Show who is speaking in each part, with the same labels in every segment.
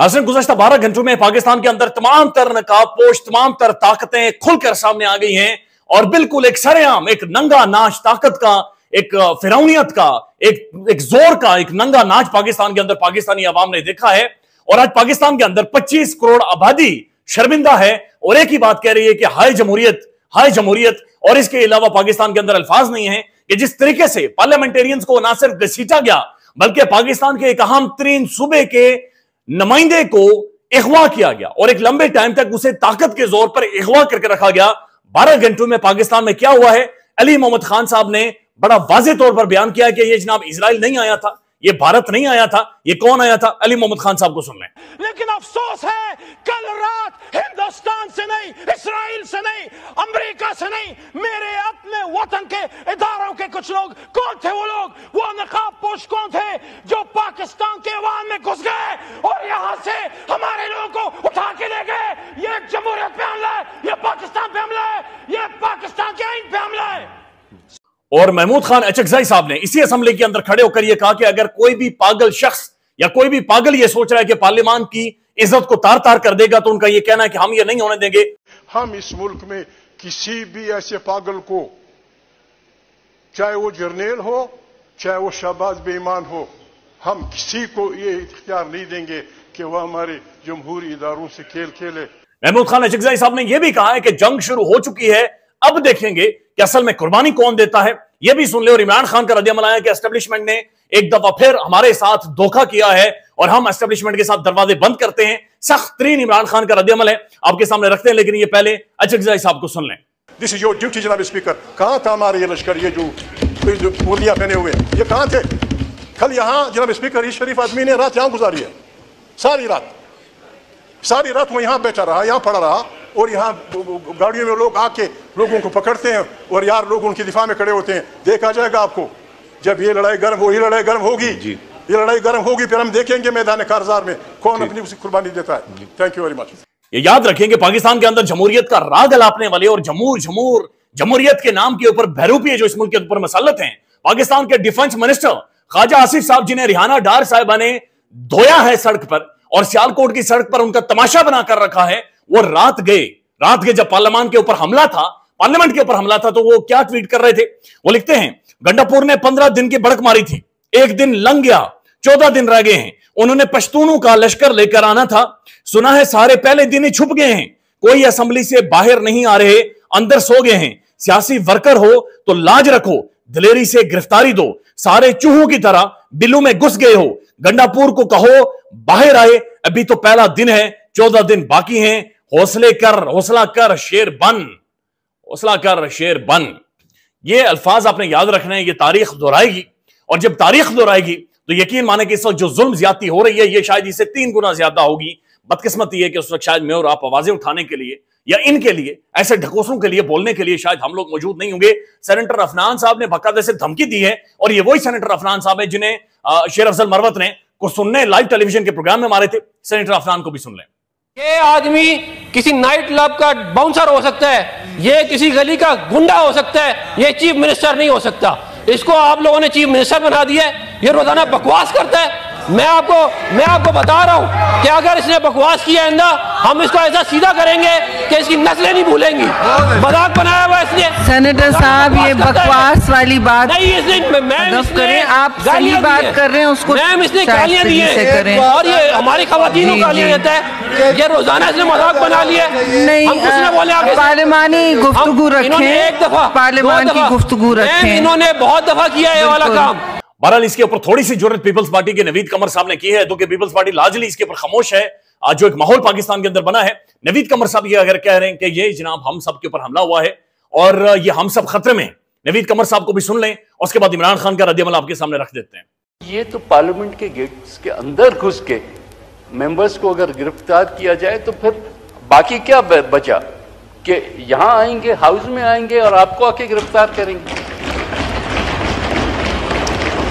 Speaker 1: नाजरन गुजशत बारह घंटों में पाकिस्तान के अंदर तमाम तर नकाब नकाबपोश तमाम तर ताकतें खुलकर सामने आ गई हैं और बिल्कुल एक सरेआम एक नंगा नाच ताकत का एक फिरौनियत का एक एक जोर का एक नंगा नाच पाकिस्तान के अंदर पाकिस्तानी आवाम ने देखा है और आज पाकिस्तान के अंदर 25 करोड़ आबादी शर्मिंदा है और एक ही बात कह रही है कि हाय जमहूरियत हाय जमहूरियत और इसके अलावा पाकिस्तान के अंदर अल्फाज नहीं है कि जिस तरीके से पार्लियामेंटेरियंस को ना सिर्फ घसीटा गया बल्कि पाकिस्तान के एक अहम तरीन सूबे के नुमाइंदे को अगवा किया गया और एक लंबे टाइम तक उसे ताकत के जोर पर अगवा करके रखा गया बारह घंटों में पाकिस्तान में क्या हुआ है अली मोहम्मद खान साहब ने बड़ा वाजे तौर पर बयान किया कि यह जनाब इसराइल नहीं आया था ये भारत नहीं आया था ये कौन आया था अली मोहम्मद खान साहब को सुन लें लेकिन अफसोस है कल रात हिंदुस्तान से नहीं इसराइल से नहीं अमेरिका से नहीं मेरे अपने वतन के इधारों के कुछ लोग कौन थे वो लोग वो नकाब पोष कौन थे जो पाकिस्तान के वाहन में घुस गए और यहाँ से हमारे लोगों को उठा के ले गए ये जमहूरियत पे हमला है ये पाकिस्तान पे हमला है और महमूद खान अचकजाई साहब ने इसी असम्बली के अंदर खड़े होकर यह कहा कि अगर कोई भी पागल शख्स या कोई भी पागल यह सोच रहा है कि पार्लियामान की इज्जत को तार तार कर देगा तो उनका यह कहना है कि हम ये नहीं होने देंगे हम इस मुल्क में किसी भी ऐसे पागल को चाहे वो जर्नेल हो चाहे वो शहबाज बेईमान हो हम किसी को ये इख्तियार नहीं देंगे कि वह हमारे जमहूरी इदारों से खेल खेले महमूद खान अचकजाई साहब ने यह भी कहा है कि जंग शुरू हो चुकी है अब देखेंगे कि असल में कुर्बानी कौन देता है यह भी सुन ले और इमरान खान का रदिया मलाया कि एस्टेब्लिशमेंट ने एक दफा फिर हमारे साथ धोखा किया है और हम एस्टेब्लिशमेंट के साथ दरवाजे बंद करते हैं सख्त तरीन इमरान खान का रद्दमल है आपके सामने रखते हैं लेकिन ये पहले अजय साहब को सुन लें दिस इज योर ड्यूटी जनाब स्पीकर कहां था हमारे ये लश्कर ये जो मुर्दियाँ पहने हुए ये कहां थे कल यहां जनाब स्पीकर इस शरीफ आदमी ने रात यहां गुजारी है सारी रात सारी रात वो यहां बैठा रहा यहां पड़ा रहा और यहाँ गाड़ियों में लोग आके लोगों को पकड़ते हैं और यार लोग उनकी दिफा में खड़े होते हैं देखा जाएगा आपको जब ये लड़ाई गर्म हो ये लड़ाई गर्म होगी जी ये लड़ाई गर्म होगी फिर हम देखेंगे मैदान कारजार में कौन अपनी उसी कुर्बानी देता है थैंक यू वेरी मच ये याद रखें कि पाकिस्तान के अंदर जमहूरियत का राग अलापने वाले और जमूर जमूर जमहूरियत के नाम के ऊपर भैरूपी जो इस मुल्क के ऊपर मसलत हैं पाकिस्तान के डिफेंस मिनिस्टर ख्वाजा आसिफ साहब जिन्हें रिहाना डार साहिबा ने धोया है सड़क पर और सियालकोट की सड़क पर उनका तमाशा बनाकर रखा है वो रात गए रात गए जब पार्लियामान के ऊपर हमला था पार्लियामेंट के ऊपर हमला था तो वो क्या ट्वीट कर रहे थे वो लिखते हैं गंडापुर ने पंद्रह दिन की बड़क मारी थी एक दिन लंग गया चौदह दिन रह गए हैं उन्होंने पश्तूनों का लश्कर लेकर आना था सुना है सारे पहले दिन ही छुप गए हैं कोई असेंबली से बाहर नहीं आ रहे अंदर सो गए हैं सियासी वर्कर हो तो लाज रखो दिलेरी से गिरफ्तारी दो सारे चूहों की तरह बिलू में घुस गए हो गंडापुर को कहो बाहर आए अभी तो पहला दिन है चौदह दिन बाकी हैं हौसले कर हौसला कर शेर बन हौसला कर शेर बन ये अल्फाज आपने याद रखना है ये तारीख दोहराएगी और जब तारीख दोहराएगी तो यकीन माने कि इस वक्त जो जुल्म ज्यादा हो रही है ये शायद इसे तीन गुना ज्यादा होगी बदकिस्मत है कि उस वक्त शायद मैं और आप आवाजें उठाने के लिए या इनके लिए ऐसे ढकोसों के लिए बोलने के लिए शायद हम लोग मौजूद नहीं होंगे सेनेटर अफनान साहब ने बकायदे से धमकी दी है और ये वही सेनेटर अफनान साहब है जिन्हें शेर अफजल मरवत ने को सुनने लाइव टेलीविजन के प्रोग्राम में मारे थे सेनेटर अफनान को भी सुन लें ये आदमी किसी नाइट क्लब का बाउंसर हो सकता है ये किसी गली का गुंडा हो सकता है ये चीफ मिनिस्टर नहीं हो सकता इसको आप लोगों ने चीफ मिनिस्टर बना दिया है ये रोजाना बकवास करता है मैं आपको मैं आपको बता रहा हूँ कि अगर इसने बकवास किया आंदा हम इसको ऐसा सीधा करेंगे कि इसकी नस्लें नहीं भूलेंगी मजाक बनाया हुआ इसने सेनेटर साहब ये बकवास वाली बात नहीं इसने करें आप सही बात कर रहे हैं उसको मैम इसने दी है और ये हमारी खातन को गालियाँ देता है ये रोजाना इसने मजाक बना लिया नहीं बोले आप पार्लियामानी गुफ्तगू रखें एक दफा पार्लियामान की गुफ्तगु रखें इन्होंने बहुत दफा किया ये वाला काम बहरहाल इसके ऊपर थोड़ी सी जरूरत पीपल्स पार्टी के नवीद कमर साहब ने की है कि पीपल्स पार्टी लार्जली इसके ऊपर खामोश है आज जो एक माहौल पाकिस्तान के अंदर बना है नवीद कमर साहब ये अगर कह रहे हैं कि ये जनाब हम सब के ऊपर हमला हुआ है और ये हम सब खतरे में नवीद कमर साहब को भी सुन लें उसके बाद इमरान खान का रद्दमल आपके सामने रख देते हैं ये तो पार्लियामेंट के गेट्स के अंदर घुस के मेंबर्स को अगर गिरफ्तार किया जाए तो फिर बाकी क्या बचा कि यहाँ आएंगे हाउस में आएंगे और आपको आके गिरफ्तार करेंगे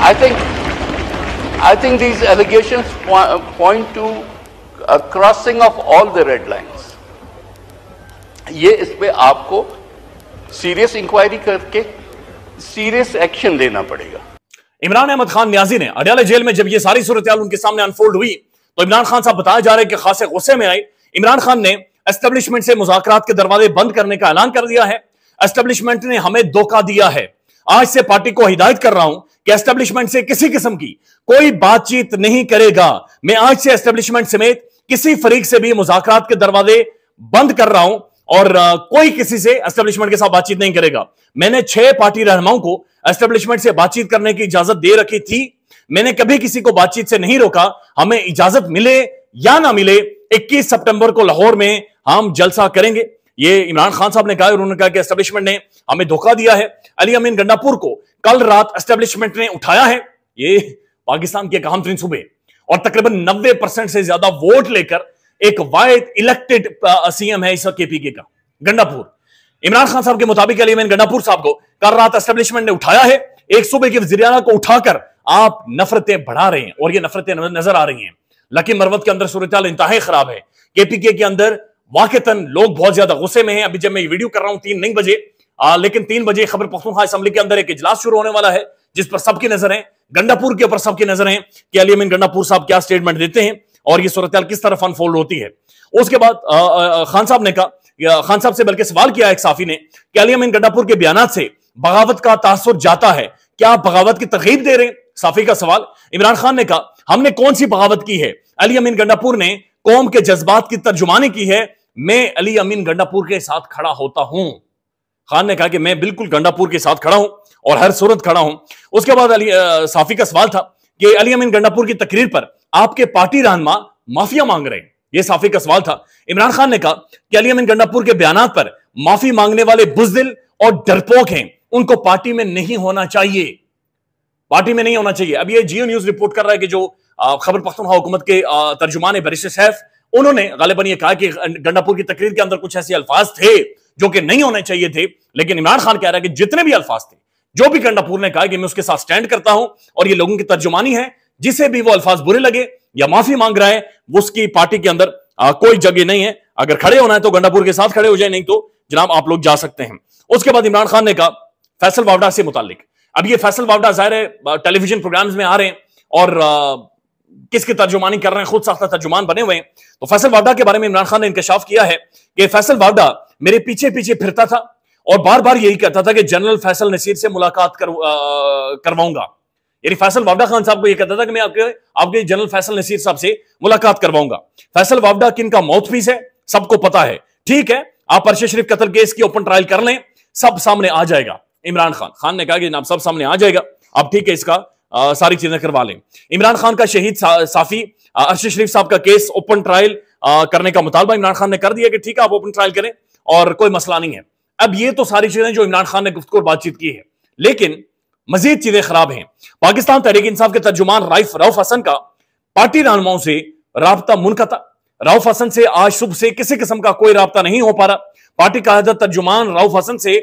Speaker 1: I think, I think these allegations po uh, point to a crossing of all the red lines. ये इस पे आपको सीरियस इंक्वायरी करके सीरियस एक्शन लेना पड़ेगा इमरान अहमद खान न्याजी ने अडियाला जेल में जब ये सारी सूरत उनके सामने अनफोल्ड हुई तो इमरान खान साहब बताया जा रहे हैं कि खासे गुस्से में आए इमरान खान ने एस्टेब्लिशमेंट से मुजाकरात के दरवाजे बंद करने का ऐलान कर दिया है एस्टेब्लिशमेंट ने हमें धोखा दिया है आज से पार्टी को हिदायत कर रहा हूं कि एस्टेब्लिशमेंट से किसी किस्म की कोई बातचीत नहीं करेगा मैं आज से एस्टेब्लिशमेंट समेत किसी फरीक से भी मुजाकरात के दरवाजे बंद कर रहा हूं और कोई किसी से एस्टेब्लिशमेंट के साथ बातचीत नहीं करेगा मैंने छह पार्टी रहनुमाओं को एस्टेब्लिशमेंट से बातचीत करने की इजाजत दे रखी थी मैंने कभी किसी को बातचीत से नहीं रोका हमें इजाजत मिले या ना मिले 21 सितंबर को लाहौर में हम जलसा करेंगे ये इमरान खान साहब ने कहा उन्होंने कहा कि एस्टेब्लिशमेंट ने हमें धोखा दिया है अली अमीन गंडापुर को कल रात एस्टेब्लिशमेंट ने उठाया है ये पाकिस्तान के काम तीन सूबे और तकरीबन नब्बे परसेंट से ज्यादा वोट लेकर एक वायद इलेक्टेड सीएम है इस के पी के का गंडापुर इमरान खान साहब के मुताबिक अली अमीन गंडापुर साहब को कल रात एस्टेब्लिशमेंट ने उठाया है एक सूबे के वजीराना को उठाकर आप नफरतें बढ़ा रहे हैं और ये नफरतें नजर आ रही हैं लकी मरवत के अंदर सूरत इंतहा खराब है केपीके के अंदर वाकता लोग बहुत ज्यादा गुस्से में हैं अभी जब मैं ये वीडियो कर रहा हूं तीन नहीं बजे आ, लेकिन तीन बजे खबर पख्तूनखा असम्बली के अंदर एक इजलास शुरू होने वाला है जिस पर सबकी नजर है गंडापुर के ऊपर सबकी नजर है कि अली अमीन गंडापुर साहब क्या स्टेटमेंट देते हैं और ये सूरत किस तरफ अनफोल्ड होती है उसके बाद आ, आ, खान साहब ने कहा खान साहब से बल्कि सवाल किया एक साफी ने कि अली अमीन गंडापुर के बयान से बगावत का तासर जाता है क्या आप बगावत की तकीब दे रहे हैं साफी का सवाल इमरान खान ने कहा हमने कौन सी बगावत की है अली अमीन गंडापुर ने कौम के जज्बात की तर्जुमानी की है मैं अली अमीन गंडापुर के साथ खड़ा होता हूं खान ने कहा कि मैं बिल्कुल गंडापुर के साथ खड़ा हूं और हर सूरत खड़ा हूं उसके बाद अली आ, साफी का सवाल था कि अली अमीन गंडापुर की तकरीर पर आपके पार्टी रहनमा माफिया मांग रहे हैं ये साफी का सवाल था इमरान खान ने कहा कि अली अमीन गंडापुर के बयान पर माफी मांगने वाले बुजदिल और डरपोक हैं उनको पार्टी में नहीं होना चाहिए पार्टी में नहीं होना चाहिए अब ये जियो न्यूज रिपोर्ट कर रहा है कि जो खबर पख्तनखा हुकूमत के तर्जुमान बरिश सैफ उन्होंने गालिबन ने कहा कि गंडापुर की तकरीर के अंदर कुछ ऐसे अल्फाज थे जो कि नहीं होने चाहिए थे लेकिन इमरान खान कह रहा है कि जितने भी अल्फाज थे जो भी गंडापुर ने कहा कि मैं उसके साथ स्टैंड करता हूं और ये लोगों की तर्जुमानी है जिसे भी वो अल्फाज बुरे लगे या माफी मांग रहा है उसकी पार्टी के अंदर आ, कोई जगह नहीं है अगर खड़े होना है तो गंडापुर के साथ खड़े हो जाए नहीं तो जनाब आप लोग जा सकते हैं उसके बाद इमरान खान ने कहा फैसल बावडा से मुतालिक अब ये फैसल बावडा जाहिर है टेलीविजन प्रोग्राम्स में आ रहे हैं और किसकी तर्जुमानी कर रहे हैं खुद साख्ता तर्जुमान बने हुए हैं तो फैसल वाडा के बारे में इमरान खान ने इंकशाफ किया है कि फैसल वाडा मेरे पीछे पीछे फिरता था और बार बार यही कहता था कि जनरल फैसल नसीर से मुलाकात कर, करवाऊंगा यानी फैसल वावडा खान साहब को यह कहता था कि मैं आपके आपके जनरल फैसल नसीर साहब से मुलाकात करवाऊंगा फैसल वावडा किन का मौत पीस है सबको पता है ठीक है आप अर्शद शरीफ कतल केस की ओपन ट्रायल कर लें सब सामने आ जाएगा इमरान खान खान ने कहा कि जनाब सब सामने आ जाएगा अब ठीक है इसका आ, सारी चीजें करवा लें इमरान खान का शहीद सा, साफी अर्शद शरीफ साहब का केस ओपन ट्रायल करने का मुतालबा इमरान खान ने कर दिया कि ठीक है आप ओपन ट्रायल करें और कोई मसला नहीं है अब ये तो सारी चीजें जो इमरान खान ने गुफ्त और बातचीत की है लेकिन मजीद चीजें खराब हैं पाकिस्तान तहरीक इंसाफ के तर्जुमान राइफ राउफ हसन का पार्टी रहनुमाओं से रबता मुनकता राउफ हसन से आज सुबह से किसी किस्म का कोई रबता नहीं हो पा रहा पार्टी का तर्जुमान राउफ हसन से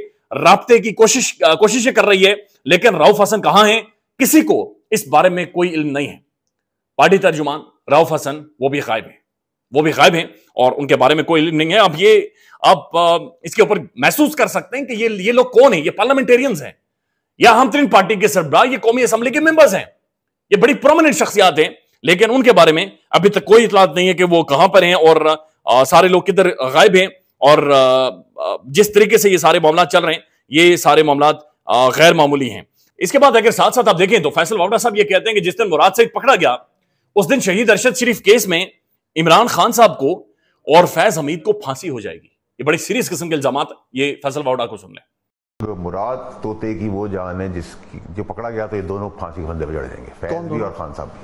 Speaker 1: रबते की कोशिश कोशिशें कर रही है लेकिन राउफ हसन कहां है किसी को इस बारे में कोई इल्म नहीं है पार्टी तर्जुमान राउफ हसन वो भी गायब हैं वो भी गायब हैं और उनके बारे में कोई इल्म नहीं है अब ये आप इसके ऊपर महसूस कर सकते हैं कि ये ये लोग कौन है ये पार्लियामेंटेरियंस हैं या हम तीन पार्टी के सरबरा ये कौमी असम्बली के मेंबर्स हैं ये बड़ी प्रोमिनेंट शख्सियात हैं लेकिन उनके बारे में अभी तक कोई इतलात नहीं है कि वो कहां पर हैं और आ, सारे लोग किधर गायब हैं और आ, जिस तरीके से ये सारे मामला चल रहे हैं ये सारे मामला गैर मामूली हैं इसके बाद अगर साथ साथ आप देखें तो फैसल वावड़ा साहब ये कहते हैं कि जिस दिन मुराद सईद पकड़ा गया उस दिन शहीद अरशद शरीफ केस में इमरान खान साहब को और फैज हमीद को फांसी हो जाएगी ये बड़ी सीरियस किस्म के इल्जाम ये फैसल वावड़ा को सुन लें मुराद तोते की वो जान है जिसकी जो पकड़ा गया तो ये दोनों फांसी के फंदे पर चढ़ जाएंगे फैज भी और खान साहब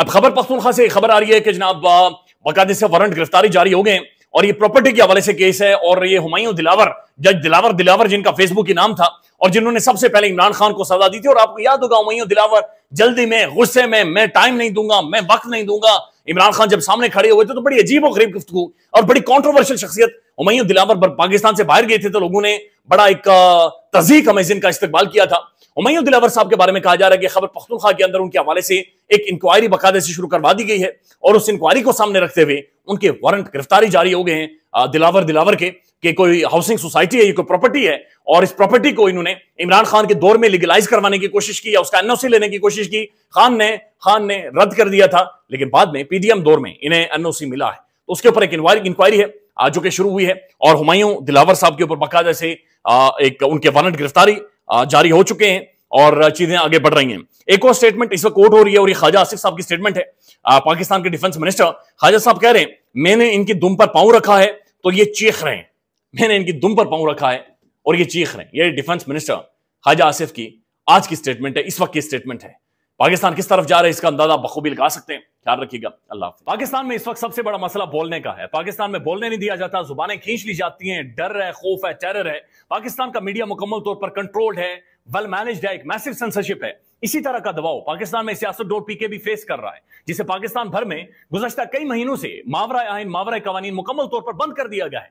Speaker 1: अब खबर पख्तूनखा से खबर आ रही है कि जनाब बाकायदे से वारंट गिरफ्तारी जारी हो गए और ये प्रॉपर्टी के हवाले से केस है और ये हुमायूं दिलावर जज दिलावर दिलावर जिनका फेसबुक नाम था और जिन्होंने सबसे पहले इमरान खान को सजा दी थी और आपको याद होगा वही दिलावर जल्दी में गुस्से में मैं टाइम नहीं दूंगा मैं वक्त नहीं दूंगा इमरान खान जब सामने खड़े हुए थे तो बड़ी अजीब और गरीब गुफ्तु और बड़ी कॉन्ट्रोवर्शियल शख्सियत उमैयू दिलावर पाकिस्तान से बाहर गए थे तो लोगों ने बड़ा एक तजीक हमें जिनका इस्तेमाल किया था उमैद दिलावर साहब के बारे में कहा जा रहा है कि खबर पख्तुनखा के अंदर उनके हवाले से एक इंक्वायरी बकायदे से शुरू करवा दी गई है और उस इंक्वायरी को सामने रखते हुए उनके वारंट गिरफ्तारी जारी हो गए हैं दिलावर दिलावर के कि कोई हाउसिंग सोसाइटी है ये कोई प्रॉपर्टी है और इस प्रॉपर्टी को इन्होंने इमरान खान के दौर में लीगलाइज करवाने की कोशिश की या उसका एनओसी लेने की कोशिश की खान ने खान ने रद्द कर दिया था लेकिन बाद में पीडीएम दौर में इन्हें एनओसी मिला है तो उसके ऊपर एक इंक्वायरी है जो कि शुरू हुई है और हुमायूं दिलावर साहब के ऊपर बाकायदा से एक उनके वारंट गिरफ्तारी जारी हो चुके हैं और चीजें आगे बढ़ रही हैं एक और स्टेटमेंट इस वक्त कोर्ट हो रही है और ये ख्वाजा आसिफ साहब की स्टेटमेंट है पाकिस्तान के डिफेंस मिनिस्टर ख्वाजा साहब कह रहे हैं मैंने इनकी दुम पर पाऊं रखा है तो ये चीख रहे हैं मैंने इनकी दुम पर पाऊं रखा है और ये चीख रहे हैं ये डिफेंस मिनिस्टर ख्वाजा आसिफ की आज की स्टेटमेंट है इस वक्त की स्टेटमेंट है पाकिस्तान किस तरफ जा रहा है इसका अंदाजा बखूबी लगा सकते हैं ख्याल रखिएगा अल्लाह पाकिस्तान में इस वक्त सबसे बड़ा मसला बोलने का है पाकिस्तान में बोलने नहीं दिया जाता जुबानें खींच ली जाती हैं डर है खौफ है टेरर है पाकिस्तान का मीडिया मुकम्मल तौर पर कंट्रोल्ड है वेल मैनेज है एक मैसिव सेंसरशिप है इसी तरह का दबाव पाकिस्तान में सियासत डोर पीके भी फेस कर रहा है जिसे पाकिस्तान भर में गुजशत कई महीनों से मावरा आइन मावरा कवानीन मुकम्मल तौर पर बंद कर दिया गया है